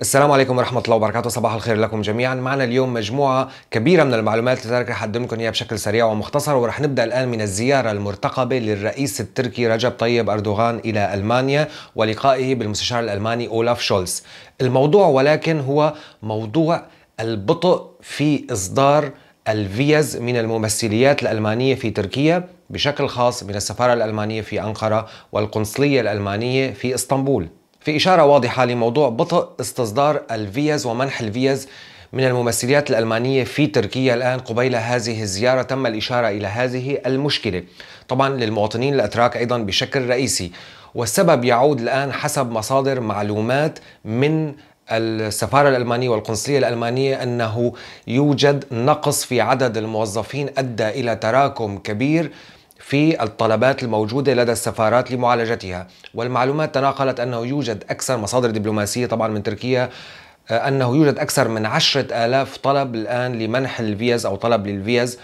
السلام عليكم ورحمة الله وبركاته صباح الخير لكم جميعا معنا اليوم مجموعة كبيرة من المعلومات التي رح أقدم لكم إياها بشكل سريع ومختصر ورح نبدأ الآن من الزيارة المرتقبة للرئيس التركي رجب طيب أردوغان إلى ألمانيا ولقائه بالمستشار الألماني أولاف شولز الموضوع ولكن هو موضوع البطء في إصدار الفيز من الممثليات الألمانية في تركيا بشكل خاص من السفارة الألمانية في أنقرة والقنصلية الألمانية في إسطنبول في إشارة واضحة لموضوع بطء استصدار الفيز ومنح الفيز من الممثليات الألمانية في تركيا الآن قبيل هذه الزيارة تم الإشارة إلى هذه المشكلة طبعا للمواطنين الأتراك أيضا بشكل رئيسي والسبب يعود الآن حسب مصادر معلومات من السفارة الألمانية والقنصلية الألمانية أنه يوجد نقص في عدد الموظفين أدى إلى تراكم كبير في الطلبات الموجودة لدى السفارات لمعالجتها والمعلومات تناقلت أنه يوجد أكثر مصادر دبلوماسية طبعا من تركيا آه، أنه يوجد أكثر من عشرة آلاف طلب الآن لمنح الفيز أو طلب للفيز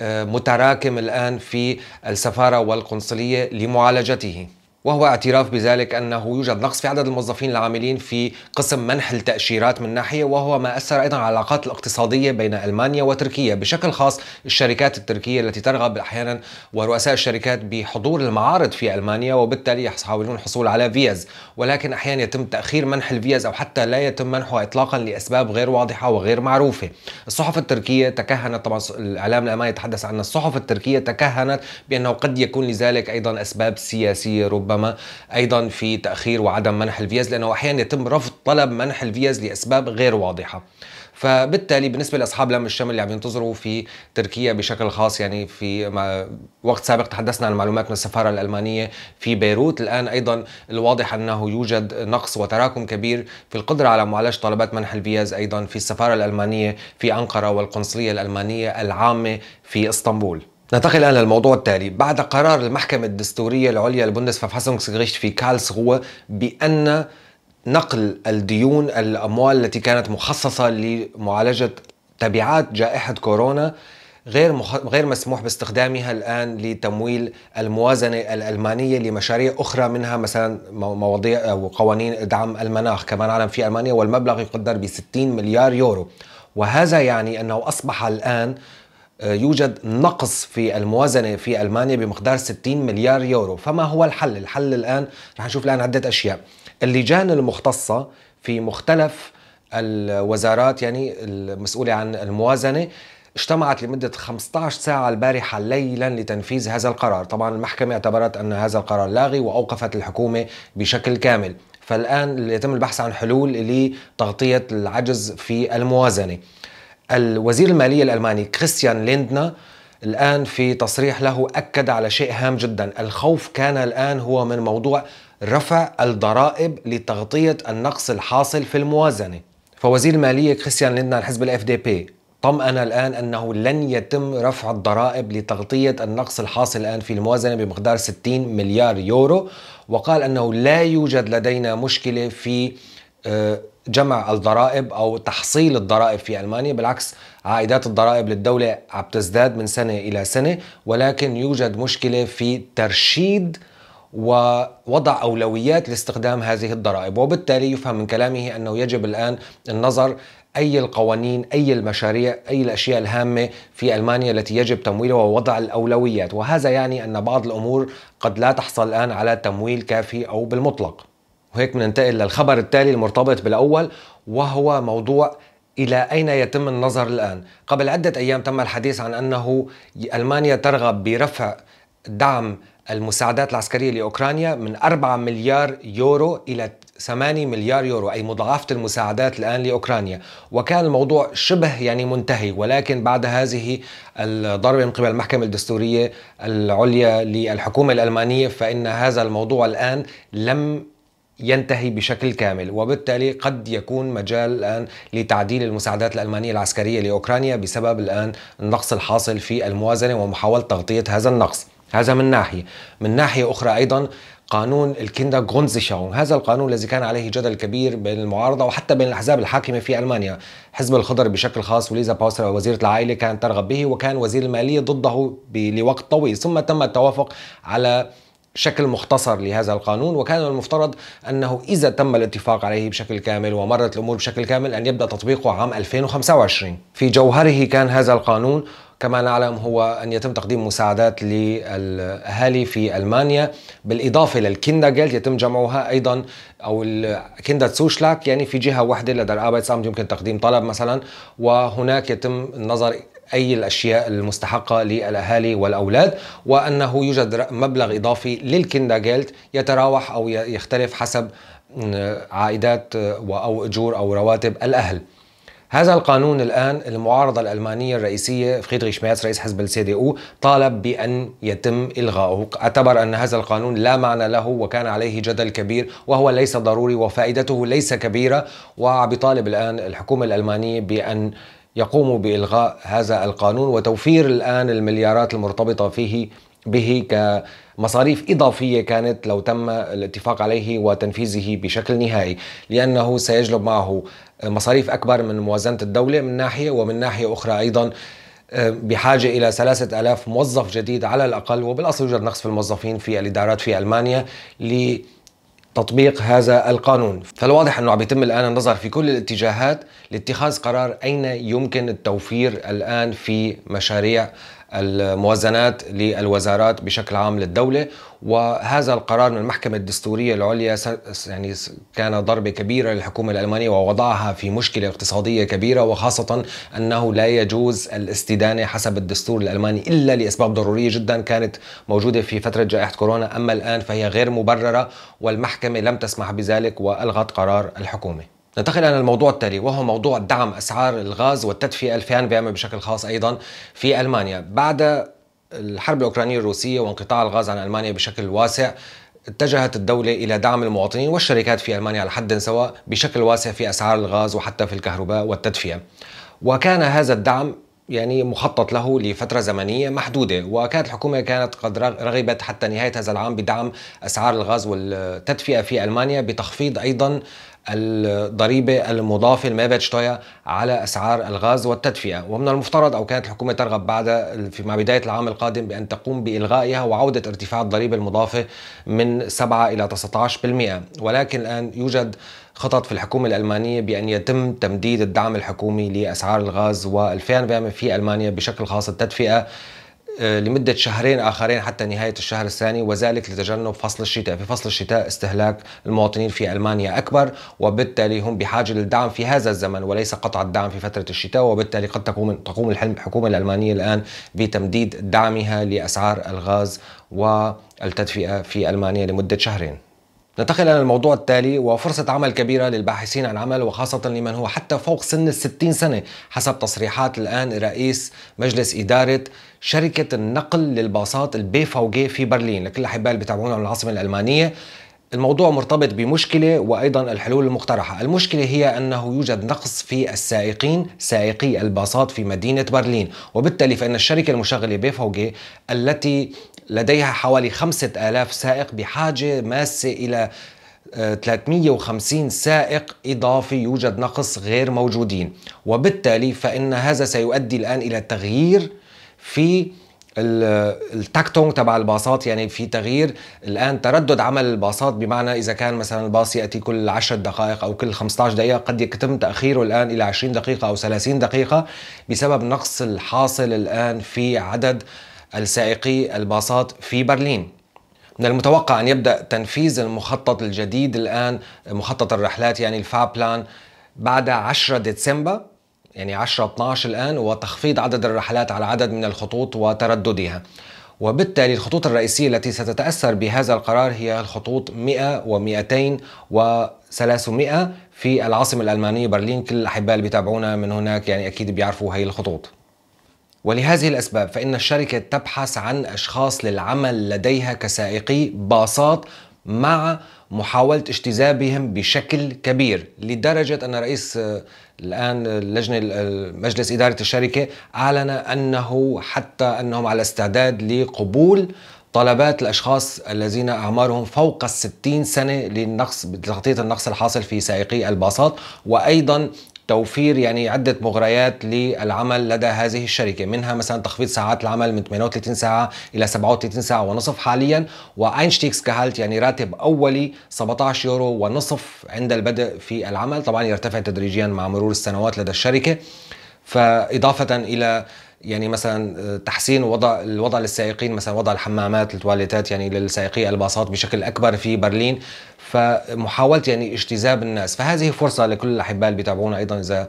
آه، متراكم الآن في السفارة والقنصلية لمعالجته وهو اعتراف بذلك أنه يوجد نقص في عدد الموظفين العاملين في قسم منح التأشيرات من ناحية وهو ما أثر أيضا على العلاقات الاقتصادية بين ألمانيا وتركيا بشكل خاص الشركات التركية التي ترغب أحيانا ورؤساء الشركات بحضور المعارض في ألمانيا وبالتالي يحاولون الحصول على فيز ولكن أحيانا يتم تأخير منح الفيز أو حتى لا يتم منحها إطلاقا لأسباب غير واضحة وغير معروفة الصحف التركية تكهنت طبعا الإعلام الألماني يتحدث عن الصحف التركية تكهنت بأنه قد يكون لذلك أيضا أسباب سياسية ربما ربما ايضا في تاخير وعدم منح الفيز لانه احيانا يتم رفض طلب منح الفيز لاسباب غير واضحه فبالتالي بالنسبه لاصحاب لم الشمل اللي عم ينتظروا في تركيا بشكل خاص يعني في وقت سابق تحدثنا عن معلومات من السفاره الالمانيه في بيروت الان ايضا الواضح انه يوجد نقص وتراكم كبير في القدره على معالجه طلبات منح الفيز ايضا في السفاره الالمانيه في انقره والقنصليه الالمانيه العامه في اسطنبول ننتقل الان للموضوع التالي بعد قرار المحكمه الدستوريه العليا البوندسفافاسونغسغريشت في كالسغوة بان نقل الديون الاموال التي كانت مخصصه لمعالجه تبعات جائحه كورونا غير مخ... غير مسموح باستخدامها الان لتمويل الموازنه الالمانيه لمشاريع اخرى منها مثلا مواضيع او قوانين دعم المناخ كما نعلم في المانيا والمبلغ يقدر ب 60 مليار يورو وهذا يعني انه اصبح الان يوجد نقص في الموازنه في المانيا بمقدار 60 مليار يورو، فما هو الحل؟ الحل الان رح نشوف الان عده اشياء. اللجان المختصه في مختلف الوزارات يعني المسؤوله عن الموازنه اجتمعت لمدة 15 ساعة البارحة ليلا لتنفيذ هذا القرار طبعا المحكمة اعتبرت أن هذا القرار لاغي وأوقفت الحكومة بشكل كامل فالآن يتم البحث عن حلول لتغطية العجز في الموازنة الوزير المالية الألماني كريستيان ليندنا الآن في تصريح له أكد على شيء هام جدا الخوف كان الآن هو من موضوع رفع الضرائب لتغطية النقص الحاصل في الموازنة فوزير المالية كريستيان ليندنا الحزب الاف دي بي طمأن الآن أنه لن يتم رفع الضرائب لتغطية النقص الحاصل الآن في الموازنة بمقدار 60 مليار يورو وقال أنه لا يوجد لدينا مشكلة في آه، جمع الضرائب او تحصيل الضرائب في المانيا بالعكس عائدات الضرائب للدوله عم تزداد من سنه الى سنه ولكن يوجد مشكله في ترشيد ووضع اولويات لاستخدام هذه الضرائب وبالتالي يفهم من كلامه انه يجب الان النظر اي القوانين اي المشاريع اي الاشياء الهامه في المانيا التي يجب تمويلها ووضع الاولويات وهذا يعني ان بعض الامور قد لا تحصل الان على تمويل كافي او بالمطلق وهيك بننتقل للخبر التالي المرتبط بالأول وهو موضوع إلى أين يتم النظر الآن؟ قبل عدة أيام تم الحديث عن أنه ألمانيا ترغب برفع دعم المساعدات العسكرية لأوكرانيا من 4 مليار يورو إلى 8 مليار يورو أي مضاعفة المساعدات الآن لأوكرانيا وكان الموضوع شبه يعني منتهي ولكن بعد هذه الضربة من قبل المحكمة الدستورية العليا للحكومة الألمانية فإن هذا الموضوع الآن لم ينتهي بشكل كامل وبالتالي قد يكون مجال الآن لتعديل المساعدات الألمانية العسكرية لأوكرانيا بسبب الآن النقص الحاصل في الموازنة ومحاولة تغطية هذا النقص هذا من ناحية من ناحية أخرى أيضا قانون الكيندا غرونزيشاون هذا القانون الذي كان عليه جدل كبير بين المعارضة وحتى بين الأحزاب الحاكمة في ألمانيا حزب الخضر بشكل خاص وليزا باوسر وزيرة العائلة كانت ترغب به وكان وزير المالية ضده لوقت طويل ثم تم التوافق على شكل مختصر لهذا القانون وكان المفترض أنه إذا تم الاتفاق عليه بشكل كامل ومرت الأمور بشكل كامل أن يبدأ تطبيقه عام 2025 في جوهره كان هذا القانون كما نعلم هو أن يتم تقديم مساعدات للأهالي في ألمانيا بالإضافة للكينداجيلد يتم جمعها أيضا أو سوشلاك يعني في جهة واحدة لدى الأبايتسامد يمكن تقديم طلب مثلا وهناك يتم النظر أي الأشياء المستحقة للأهالي والأولاد وأنه يوجد مبلغ إضافي جيلت يتراوح أو يختلف حسب عائدات أو أجور أو رواتب الأهل هذا القانون الآن المعارضة الألمانية الرئيسية فريدريش ميرز رئيس حزب السي دي او طالب بأن يتم إلغاؤه اعتبر أن هذا القانون لا معنى له وكان عليه جدل كبير وهو ليس ضروري وفائدته ليس كبيرة وعم يطالب الآن الحكومة الألمانية بأن يقوموا بإلغاء هذا القانون وتوفير الآن المليارات المرتبطة فيه به كمصاريف إضافية كانت لو تم الاتفاق عليه وتنفيذه بشكل نهائي لأنه سيجلب معه مصاريف أكبر من موازنة الدولة من ناحية ومن ناحية أخرى أيضا آه، بحاجة إلى ثلاثة ألاف موظف جديد على الأقل وبالأصل يوجد نقص في الموظفين في الإدارات في ألمانيا لي تطبيق هذا القانون فالواضح أنه عم يتم الآن النظر في كل الاتجاهات لاتخاذ قرار أين يمكن التوفير الآن في مشاريع الموازنات للوزارات بشكل عام للدولة وهذا القرار من المحكمة الدستورية العليا يعني كان ضربة كبيرة للحكومة الألمانية ووضعها في مشكلة اقتصادية كبيرة وخاصة أنه لا يجوز الاستدانة حسب الدستور الألماني إلا لأسباب ضرورية جدا كانت موجودة في فترة جائحة كورونا أما الآن فهي غير مبررة والمحكمة لم تسمح بذلك وألغت قرار الحكومة ننتقل الى الموضوع التالي وهو موضوع دعم اسعار الغاز والتدفئه الفئران بيعمل بشكل خاص ايضا في المانيا بعد الحرب الاوكرانيه الروسيه وانقطاع الغاز عن المانيا بشكل واسع اتجهت الدولة إلى دعم المواطنين والشركات في ألمانيا على حد سواء بشكل واسع في أسعار الغاز وحتى في الكهرباء والتدفئة وكان هذا الدعم يعني مخطط له لفترة زمنية محدودة وكانت الحكومة كانت قد رغبت حتى نهاية هذا العام بدعم أسعار الغاز والتدفئة في ألمانيا بتخفيض أيضا الضريبة المضافة المابتشتوية على أسعار الغاز والتدفئة ومن المفترض أو كانت الحكومة ترغب بعد في مع بداية العام القادم بأن تقوم بإلغائها وعودة ارتفاع الضريبة المضافة من 7 إلى 19% ولكن الآن يوجد خطط في الحكومة الألمانية بأن يتم تمديد الدعم الحكومي لأسعار الغاز والفيرنبيم في ألمانيا بشكل خاص التدفئة آه، لمدة شهرين آخرين حتى نهاية الشهر الثاني وذلك لتجنب فصل الشتاء في فصل الشتاء استهلاك المواطنين في ألمانيا أكبر وبالتالي هم بحاجة للدعم في هذا الزمن وليس قطع الدعم في فترة الشتاء وبالتالي قد تقوم تقوم الحكومة الألمانية الآن بتمديد دعمها لأسعار الغاز والتدفئة في ألمانيا لمدة شهرين ننتقل إلى الموضوع التالي وفرصة عمل كبيرة للباحثين عن عمل وخاصة لمن هو حتى فوق سن الستين سنة حسب تصريحات الآن رئيس مجلس إدارة شركة النقل للباصات البي فوجي في برلين لكل الأحباء اللي بيتابعونا من العاصمة الألمانية الموضوع مرتبط بمشكلة وأيضا الحلول المقترحة المشكلة هي أنه يوجد نقص في السائقين سائقي الباصات في مدينة برلين وبالتالي فإن الشركة المشغلة بي جي التي لديها حوالي 5000 سائق بحاجة ماسة إلى 350 آه، سائق إضافي يوجد نقص غير موجودين وبالتالي فإن هذا سيؤدي الآن إلى تغيير في التاكتونج تبع الباصات يعني في تغيير الان تردد عمل الباصات بمعنى اذا كان مثلا الباص ياتي كل 10 دقائق او كل 15 دقيقه قد يتم تاخيره الان الى 20 دقيقه او 30 دقيقه بسبب نقص الحاصل الان في عدد السائقي الباصات في برلين من المتوقع ان يبدا تنفيذ المخطط الجديد الان مخطط الرحلات يعني الفاب بلان بعد 10 ديسمبر يعني 10 12 الآن وتخفيض عدد الرحلات على عدد من الخطوط وترددها وبالتالي الخطوط الرئيسية التي ستتأثر بهذا القرار هي الخطوط 100 و200 و300 في العاصمة الألمانية برلين كل الأحباء اللي بيتابعونا من هناك يعني أكيد بيعرفوا هي الخطوط ولهذه الأسباب فإن الشركة تبحث عن أشخاص للعمل لديها كسائقي باصات مع محاولة اجتذابهم بشكل كبير لدرجة أن رئيس آه، الآن اللجنة مجلس إدارة الشركة أعلن أنه حتى أنهم على استعداد لقبول طلبات الأشخاص الذين أعمارهم فوق الستين سنة للنقص لتغطية النقص الحاصل في سائقي الباصات وأيضا توفير يعني عدة مغريات للعمل لدى هذه الشركة منها مثلا تخفيض ساعات العمل من 38 ساعة إلى 37 ساعة ونصف حاليا وأينشتيكس كهالت يعني راتب أولي 17 يورو ونصف عند البدء في العمل طبعا يرتفع تدريجيا مع مرور السنوات لدى الشركة فإضافة إلى يعني مثلا آه، تحسين وضع الوضع للسائقين مثلا وضع الحمامات التواليتات يعني للسائقي الباصات بشكل اكبر في برلين فمحاوله يعني اجتذاب الناس فهذه فرصه لكل الاحباء اللي بيتابعونا ايضا اذا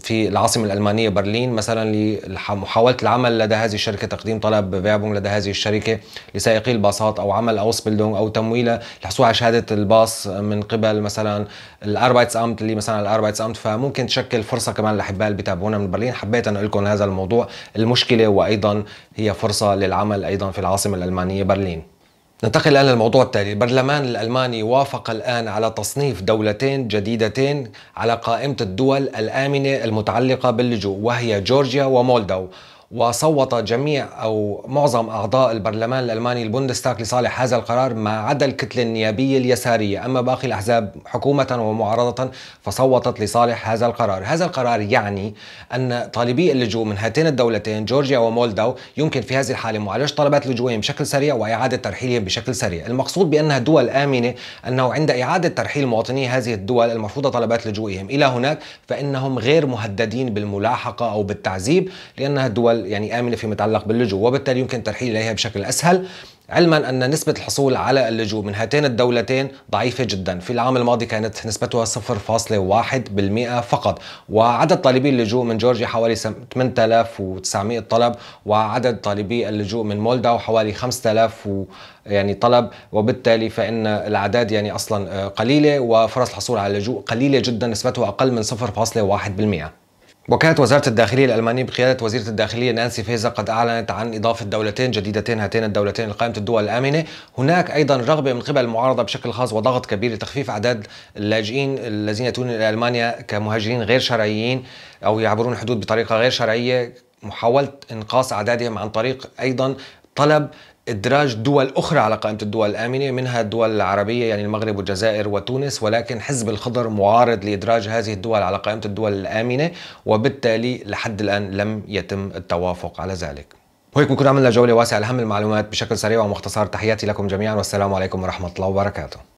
في العاصمة الألمانية برلين مثلا لمحاولة العمل لدى هذه الشركة تقديم طلب بيعبون لدى هذه الشركة لسائقي الباصات أو عمل أوسبيلدونج أو تمويله للحصول على شهادة الباص من قبل مثلا الأربايتس أمت اللي مثلا الأربايتس أمت فممكن تشكل فرصة كمان الأحباء اللي بيتابعونا من برلين حبيت أن لكم هذا الموضوع المشكلة وأيضا هي فرصة للعمل أيضا في العاصمة الألمانية برلين ننتقل الآن للموضوع التالي البرلمان الألماني وافق الآن على تصنيف دولتين جديدتين على قائمة الدول الآمنة المتعلقة باللجوء وهي جورجيا ومولدو وصوت جميع أو معظم أعضاء البرلمان الألماني البوندستاغ لصالح هذا القرار ما عدا الكتلة النيابية اليسارية أما باقي الأحزاب حكومة ومعارضة فصوتت لصالح هذا القرار هذا القرار يعني أن طالبي اللجوء من هاتين الدولتين جورجيا ومولداو يمكن في هذه الحالة معالجة طلبات لجوئهم بشكل سريع وإعادة ترحيلهم بشكل سريع المقصود بأنها دول آمنة أنه عند إعادة ترحيل مواطني هذه الدول المرفوضه طلبات لجوئهم إلى هناك فإنهم غير مهددين بالملاحقة أو بالتعذيب لأنها دول دول يعني آمنة فيما يتعلق باللجوء وبالتالي يمكن الترحيل إليها بشكل أسهل علما أن نسبة الحصول على اللجوء من هاتين الدولتين ضعيفة جدا في العام الماضي كانت نسبتها 0.1% فقط وعدد طالبي اللجوء من جورجيا حوالي 8900 طلب وعدد طالبي اللجوء من مولداو حوالي 5000 و يعني طلب وبالتالي فإن الأعداد يعني أصلا قليلة وفرص الحصول على اللجوء قليلة جدا نسبتها أقل من 0.1% وكانت وزارة الداخلية الألمانية بقيادة وزيرة الداخلية نانسي فيزا قد أعلنت عن إضافة دولتين جديدتين هاتين الدولتين لقائمة الدول الآمنة هناك أيضا رغبة من قبل المعارضة بشكل خاص وضغط كبير لتخفيف أعداد اللاجئين الذين يأتون إلى ألمانيا كمهاجرين غير شرعيين أو يعبرون الحدود بطريقة غير شرعية محاولة إنقاص أعدادهم عن طريق أيضا طلب ادراج دول اخرى على قائمه الدول الامنه منها الدول العربيه يعني المغرب والجزائر وتونس ولكن حزب الخضر معارض لادراج هذه الدول على قائمه الدول الامنه وبالتالي لحد الان لم يتم التوافق على ذلك. وهيك بنكون عملنا جوله واسعه لاهم المعلومات بشكل سريع ومختصر تحياتي لكم جميعا والسلام عليكم ورحمه الله وبركاته.